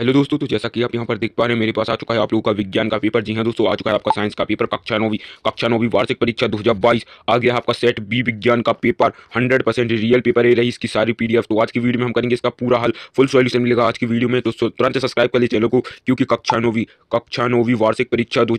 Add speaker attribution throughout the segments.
Speaker 1: hello दोस्तों तो जैसा कि आप यहाँ पर देख पा रहे हैं मेरे पास आ चुका है आप लोगों का विज्ञान का पेपर जी हाँ दोस्तों आ चुका है आपका साइंस का पेपर कक्षा नौवीं कक्षा नौवीं वार्षिक परीक्षा 2022 आ गया आपका सेट बी विज्ञान का पेपर 100 परसेंट रियल पेपर है रही इसकी सारी पीडीएफ तो आज की वीडियो में हम करेंगे इसका पूरा हल फुल सोल्यूशन मिलेगा आज की वीडियो में तो तुरंत सब्सक्राइब कर लीजिए चैनल को क्योंकि कक्षा नौवीं कक्षा नौवीं वार्षिक परीक्षा दो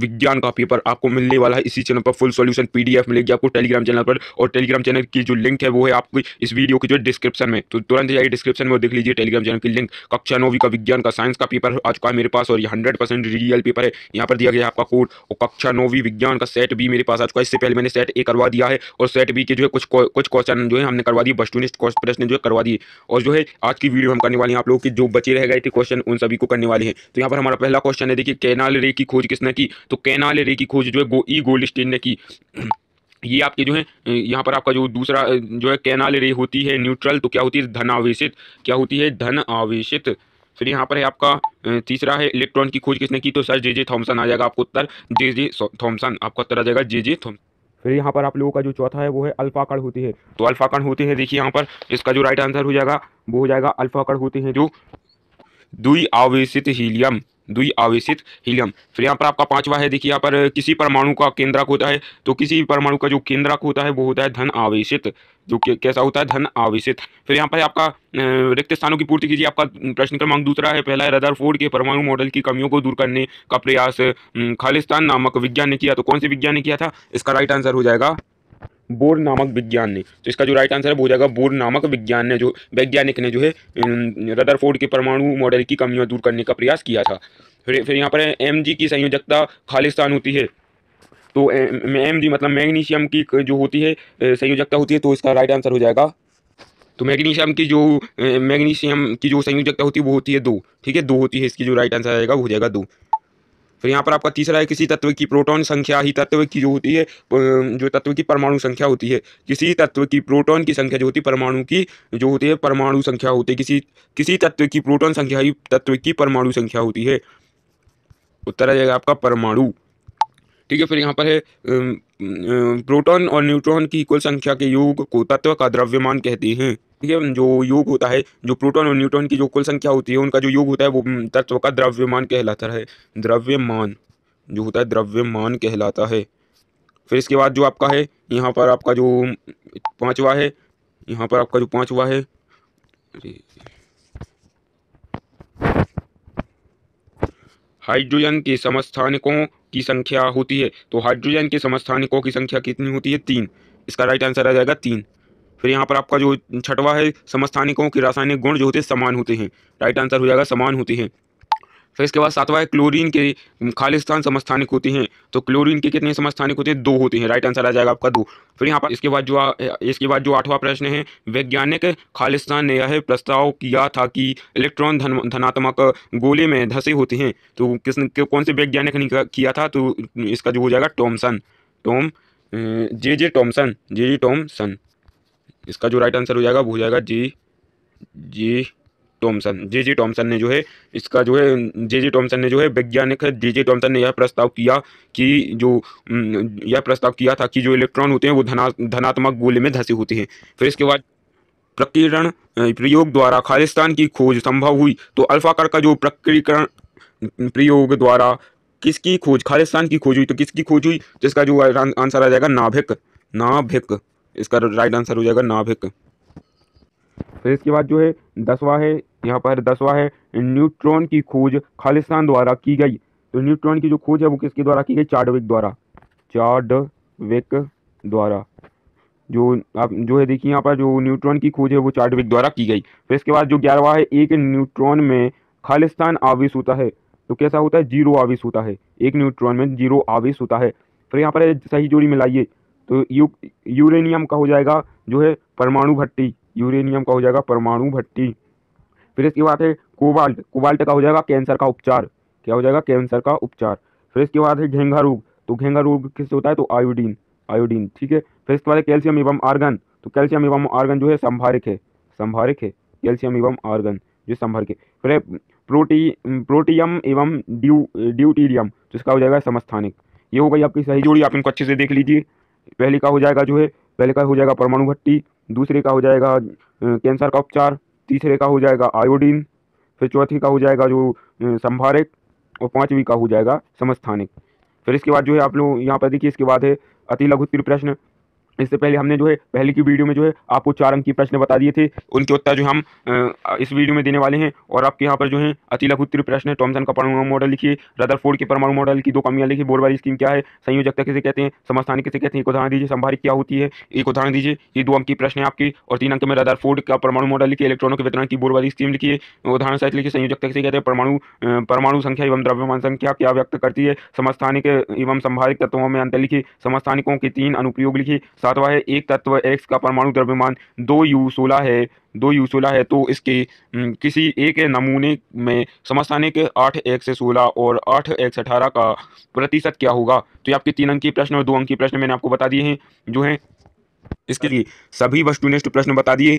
Speaker 1: विज्ञान का पेपर आपको मिलने वाला है इसी चैनल पर फुल सोल्यूशन पी मिलेगी आपको टेलीग्राम चैनल पर और टेलीग्राम चैनल की जो लिंक है वो है आपकी इस वीडियो की जो डिस्क्रिप्शन में तो तुरंत जाइए डिस्क्रिप्शन में देख लीजिए टेलीग्राम चैनल की लिंक कक्षा नौवीं का विज्ञान का साइंस का पेपर आ चुका है मेरे पास और ये हंड्रेड परसेंट रियल पेपर है यहाँ पर दिया गया आपका कोड और कक्षा नौवीं विज्ञान का सेट भी मेरे पास आ चुका है इससे पहले मैंने सेट ए करवा दिया है और सेट बी के जो है कुछ कुछ क्वेश्चन जो है हमने करवा दिए बस्टूनिस्ट प्रश्न जो है करवा दिए और जो है आज की वीडियो हम करने वाले हैं आप लोगों के जो बचे रह गए थे क्वेश्चन उन सभी को करने वाले हैं तो यहाँ पर हमारा पहला क्वेश्चन है देखिए कैनाल रे की खोज किसने की तो कैनाल रे की खोज जो है गो ई गोल्ड स्टेन ने की ये आपके जो है यहाँ पर आपका जो दूसरा जो है कैनाल रे होती है न्यूट्रल तो क्या होती है धन आवेशित क्या होती है धन आवेशित फिर यहाँ पर है आपका तीसरा है इलेक्ट्रॉन की खोज किसने की तो सर जे जे थॉमसन आ जाएगा आपको उत्तर जे जे थॉमसन आपका उत्तर आ जाएगा जे जे थॉम फिर यहाँ पर आप लोगों का जो चौथा है वो है अल्फाकड़ होती है तो अल्फाकण होती है देखिए यहाँ पर इसका जो राइट आंसर हो जाएगा वो हो जाएगा अल्फाकड़ होती है जो दुई आवेशित हीलियम द्वि आवेशित हीलियम फिर यहाँ पर आपका पांचवा है देखिए यहाँ पर किसी परमाणु का केंद्रक होता है तो किसी परमाणु का जो केंद्रक होता है वो होता है धन आवेशित जो कैसा होता है धन आवेशित फिर यहाँ पर आपका रिक्त स्थानों की पूर्ति कीजिए आपका प्रश्न क्रमांक दूसरा है पहला है रदर के परमाणु मॉडल की कमियों को दूर करने का प्रयास खालिस्तान नामक विज्ञान ने किया तो कौन से विज्ञान ने किया था इसका राइट आंसर हो जाएगा बोर नामक विज्ञान ने तो इसका जो राइट आंसर है वो हो जाएगा बोर नामक विज्ञान ने जो वैज्ञानिक ने जो है रदरफोर्ड के परमाणु मॉडल की कमियां दूर करने का प्रयास किया था फिर फिर यहाँ पर एम जी की संयोजकता खालिस्तान होती है तो एम जी मतलब मैग्नीशियम की जो होती है संयोजकता होती है तो इसका राइट आंसर हो जाएगा तो मैग्नीशियम की जो मैग्नीशियम की जो संयोजकता होती है वो होती है दो ठीक है दो होती है इसकी जो राइट आंसर आएगा वो हो जाएगा दो फिर यहाँ पर आपका तीसरा है किसी तत्व की प्रोटॉन संख्या ही तत्व की जो होती है जो तत्व की परमाणु संख्या होती है किसी तत्व की प्रोटॉन की संख्या जो होती है परमाणु की जो होती है परमाणु संख्या होती है किसी किसी तत्व की प्रोटॉन संख्या ही तत्व की परमाणु संख्या होती है उत्तर आ जाएगा आपका परमाणु ठीक है फिर यहाँ पर है प्रोटॉन और न्यूट्रॉन की कुल संख्या के योग को तत्व का द्रव्यमान कहते हैं जो योग होता है जो प्रोटॉन और न्यूट्रॉन की जो कुल संख्या होती है उनका जो योग होता है वो तत्व का द्रव्यमान कहलाता है द्रव्यमान जो होता है द्रव्यमान कहलाता है फिर इसके बाद जो आपका है यहाँ पर आपका जो पाँचवा है यहाँ पर आपका जो पाँचवा है हाइड्रोजन के समस्थानिकों की संख्या होती है तो हाइड्रोजन के समस्थानिकों की संख्या कितनी होती है तीन इसका राइट आंसर आ जाएगा तीन फिर यहाँ पर आपका जो छठवा है समस्थानिकों के रासायनिक गुण जो होते हैं समान होते हैं राइट आंसर हो जाएगा समान होते हैं फिर इसके बाद सातवा है क्लोरीन के खालिस्तान समस्थानिक होते हैं तो क्लोरीन के कितने समस्थानिक होते हैं दो होते हैं राइट आंसर आ जाएगा आपका दो फिर यहाँ पर इसके बाद जो इसके बाद जो आठवां प्रश्न है वैज्ञानिक खालिस्तान ने यह प्रस्ताव किया था कि इलेक्ट्रॉन धन धनात्मक गोले में धसे होते हैं तो किस कौन से वैज्ञानिक ने किया था तो इसका जो हो जाएगा Thomson Tom J J Thomson J J Thomson इसका जो राइट आंसर हो जाएगा वो हो जाएगा जी जी टॉमसन जे जे टॉमसन ने जो है इसका जो है जे जे टॉमसन ने जो है वैज्ञानिक जे जे टॉमसन ने यह प्रस्ताव किया कि जो यह प्रस्ताव किया था कि जो इलेक्ट्रॉन होते हैं वो धना धनात्मक गोले में धसे होते हैं फिर इसके बाद प्रकीर्ण प्रयोग द्वारा खालिस्तान की खोज संभव हुई तो अल्फाकर का जो प्रक्रीकरण प्रयोग द्वारा किसकी खोज खालिस्तान की खोज हुई तो किसकी खोज हुई तो इसका जो आंसर आ जाएगा नाभिक नाभिक इसका राइट आंसर हो जाएगा नाभिक फिर इसके बाद जो है दसवा है यहाँ पर दसवा है न्यूट्रॉन की खोज खालिस्तान द्वारा की गई तो न्यूट्रॉन की जो खोज है वो किसके द्वारा की गई चार्डविक द्वारा चार्डविक द्वारा जो आप जो है देखिए यहाँ पर जो न्यूट्रॉन की खोज है वो चार्डविक द्वारा की गई फिर इसके बाद जो ग्यारहवा है एक न्यूट्रॉन में खालिस्तान आवेश होता है तो कैसा होता है जीरो आवेश होता है एक न्यूट्रॉन में जीरो आवेश होता है फिर यहाँ पर सही जोड़ी मिलाइए तो यू यूरेनियम का हो जाएगा जो है परमाणु भट्टी यूरेनियम का हो जाएगा परमाणु भट्टी फिर इसके बाद है कोबाल्ट कोबाल्ट का हो जाएगा कैंसर का उपचार क्या हो जाएगा कैंसर का उपचार फिर इसके बाद है घेंगा रोग तो घेंगा रोग किससे होता है तो आयोडीन आयोडीन ठीक है फिर इसके बाद कैल्शियम एवं आर्गन तो कैल्शियम एवं आर्गन जो है संभारिक है संभारिक है कैल्शियम एवं आर्गन जो संभारिक है फिर प्रोटी प्रोटियम एवं ड्यू ड्यूटीरियम जिसका हो जाएगा समस्थानिक ये हो गई आपकी सही जोड़ी आप इनको अच्छे से देख लीजिए पहली का हो जाएगा जो है पहले का हो जाएगा परमाणु भट्टी दूसरे का हो जाएगा कैंसर का उपचार तीसरे का हो जाएगा आयोडीन फिर चौथी का हो जाएगा जो संभारक और पाँचवीं का हो जाएगा समस्थानिक फिर इसके बाद जो है आप लोग यहाँ पर देखिए इसके बाद है अति लघुत्तर प्रश्न इससे पहले हमने जो है पहले की वीडियो में जो है आपको चार अंक की प्रश्न बता दिए थे उनके उत्तर जो हम इस वीडियो में देने वाले हैं और आपके यहाँ पर जो है अति लघुत्तरी प्रश्न है टॉमसन का परमाणु मॉडल लिखिए रदर के परमाणु मॉडल की दो कमियाँ लिखिए बोरवारी स्कीम क्या है संयोजकता किसे कहते हैं समस्थानी किसे कहते हैं एक उदाहरण दीजिए संभारी क्या होती है एक उदाहरण दीजिए ये दो अंक की प्रश्न है आपकी और तीन अंक में रदर का परमाणु मॉडल लिखिए इलेक्ट्रॉनों के वितरण की बोरवारी स्कीम लिखिए उदाहरण सहित लिखिए संयोजकता किसे कहते हैं परमाणु परमाणु संख्या एवं द्रव्यमान संख्या क्या व्यक्त करती है समस्थानिक एवं संभारिक तत्वों में अंतर लिखिए समस्थानिकों के तीन अनुप्रयोग लिखिए सातवां है एक तत्व एक्स का परमाणु द्रव्यमान दो यू सोलह है दो यू सोलह है तो इसके किसी एक नमूने में समस्थानिक आठ एक्स सोलह और आठ एक्स अठारह का प्रतिशत क्या होगा तो ये आपके तीन अंकी प्रश्न और दो अंकी प्रश्न मैंने आपको बता दिए हैं जो हैं इसके लिए सभी वस्तुनिष्ठ प्रश्न बता दिए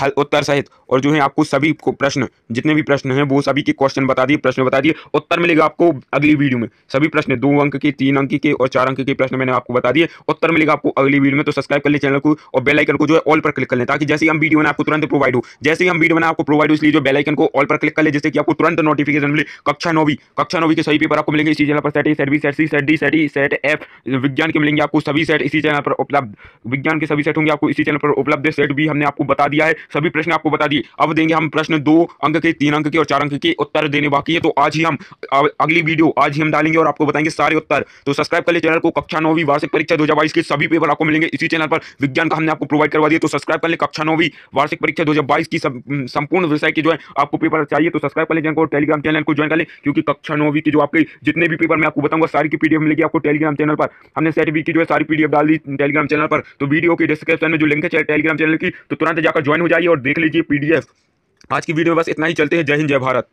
Speaker 1: हल उत्तर सहित और जो है आपको सभी को प्रश्न जितने भी प्रश्न हैं वो सभी के क्वेश्चन बता दिए प्रश्न बता दिए उत्तर मिलेगा आपको अगली वीडियो में सभी प्रश्न दो अंक के तीन अंक के और चार अंक के प्रश्न मैंने आपको बता दिए उत्तर मिलेगा आपको अगली वीडियो में तो सब्सक्राइब कर ले चैनल को और बेलाइकन को जो है ऑल पर क्लिक कर लें ताकि जैसे हम वीडियो बना आपको तुरंत प्रोवाइड हो जैसे ही हम वीडियो बना आपको प्रोवाइड हो इसलिए जो बेलाइकन को ऑल पर क्लिक कर ले जिससे कि आपको तुरंत नोटिफिकेशन मिले कक्षा नौवीं कक्षा नौवीं के सही पेपर आपको मिलेंगे इसी चैनल पर set A set B set C set D set E set F विज्ञान के मिलेंगे आपको सभी सेट इसी चैनल पर उपलब्ध विज्ञान के सभी सेट होंगे आपको इसी चैनल पर उपलब्ध सेट भी हमने आपको बता दिया है सभी प्रश्न आपको बता दिए अब देंगे हम प्रश्न दो अंक के तीन अंक के और चार अंक के उत्तर देने बाकी है तो आज ही हम अगली वीडियो आज ही हम डालेंगे और आपको बताएंगे सारे उत्तर तो सब्सक्राइब कर ले चैनल को कक्षा नौवी वार्षिक परीक्षा दो के सभी पेपर आपको मिलेंगे इसी चैनल पर विज्ञान का हमने आपको प्रोवाइड करवा दिया तो सब्सक्राइब कर ले कक्षा नौवी वार्षिक परीक्षा दो की संपूर्ण विषय की जो है आपको पेपर चाहिए तो सब्सक्राइब कर ले चैनल को टेलीग्राम चैनल को ज्वाइन कर ले क्योंकि कक्षा नौवी की जो आपके जितने भी पेपर मैं आपको बताऊंगा सारी की पीडीएफ मिलेगी आपको टेलीग्राम चैनल पर हमने सेट भी की जो है सारी पीडीएफ डाल दी टेलीग्राम चैनल पर तो वीडियो के डिस्क्रिप्शन में जो लिंक है टेलीग्राम चैनल की तो तुरंत जाकर ज्वाइन हो जाइए और देख लीजिए पीडीएफ आज की वीडियो में बस इतना ही चलते हैं जय हिंद जय भारत